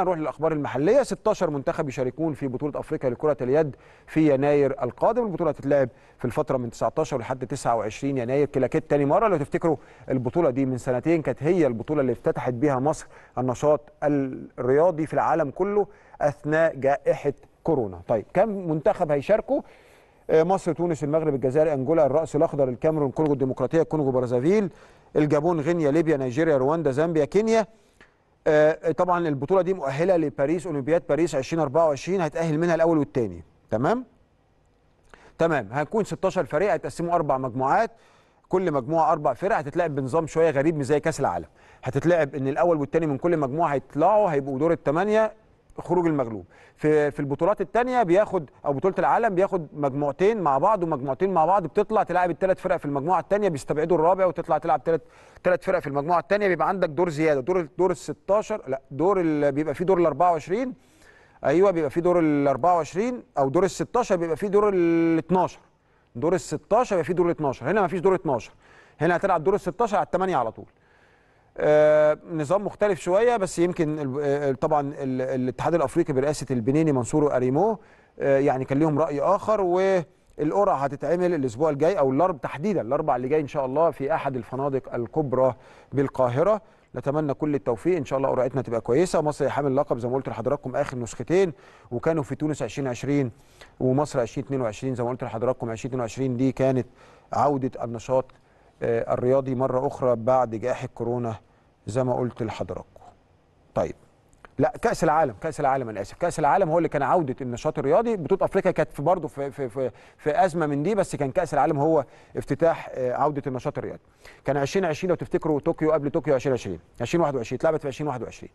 نروح للاخبار المحليه 16 منتخب يشاركون في بطوله افريقيا لكره اليد في يناير القادم البطوله هتتلعب في الفتره من 19 لحد 29 يناير كلاكيت تاني مره لو تفتكروا البطوله دي من سنتين كانت هي البطوله اللي افتتحت بها مصر النشاط الرياضي في العالم كله اثناء جائحه كورونا طيب كم منتخب هيشاركوا آه، مصر تونس المغرب الجزائر انجولا الراس الاخضر الكاميرون الكونغو الديمقراطيه الكونغو برازافيل الجابون غينيا ليبيا نيجيريا رواندا زامبيا كينيا آه، آه، طبعا البطوله دي مؤهله لباريس اولمبياد باريس 2024 هيتاهل منها الاول والثاني تمام تمام هنكون 16 فريق هيتقسموا اربع مجموعات كل مجموعه اربع فرق هتتلعب بنظام شويه غريب مش زي كاس العالم هتتلعب ان الاول والثاني من كل مجموعه هيطلعوا هيبقوا دور الثمانيه خروج المغلوب في في البطولات الثانيه بياخد او بطوله العالم بياخد مجموعتين مع بعض ومجموعتين مع بعض بتطلع تلعب الثلاث فرق في المجموعه الثانيه بيستبعدوا الرابع وتطلع تلعب ثلاث ثلاث فرق في المجموعه الثانيه بيبقى عندك دور زياده دور دور ال 16 لا دور ال... بيبقى فيه دور ال 24 ايوه بيبقى فيه دور ال 24 او دور ال 16 بيبقى فيه دور ال 12 دور ال 16 بيبقى فيه دور ال 12 هنا مفيش دور 12 هنا هتلعب دور ال 16 على الثمانيه على طول آه، نظام مختلف شويه بس يمكن آه، طبعا الاتحاد الافريقي برئاسه البنيني منصور اريمو آه، يعني كان ليهم راي اخر والقرعه هتتعمل الاسبوع الجاي او الاربع تحديدا الاربع اللي جاي ان شاء الله في احد الفنادق الكبرى بالقاهره نتمنى كل التوفيق ان شاء الله قرعتنا تبقى كويسه مصر حامل لقب زي ما قلت لحضراتكم اخر نسختين وكانوا في تونس 2020 ومصر 2022 زي ما قلت لحضراتكم 2022 دي كانت عوده النشاط الرياضي مره اخرى بعد جائحه كورونا زي ما قلت لحضراتكم طيب لا كاس العالم كاس العالم انا اسف كاس العالم هو اللي كان عوده النشاط الرياضي بطوله افريقيا كانت في برضه في, في في في ازمه من دي بس كان كاس العالم هو افتتاح آه، عوده النشاط الرياضي كان 2020 لو تفتكروا طوكيو قبل طوكيو 2020 2021 اتلعبت في 2021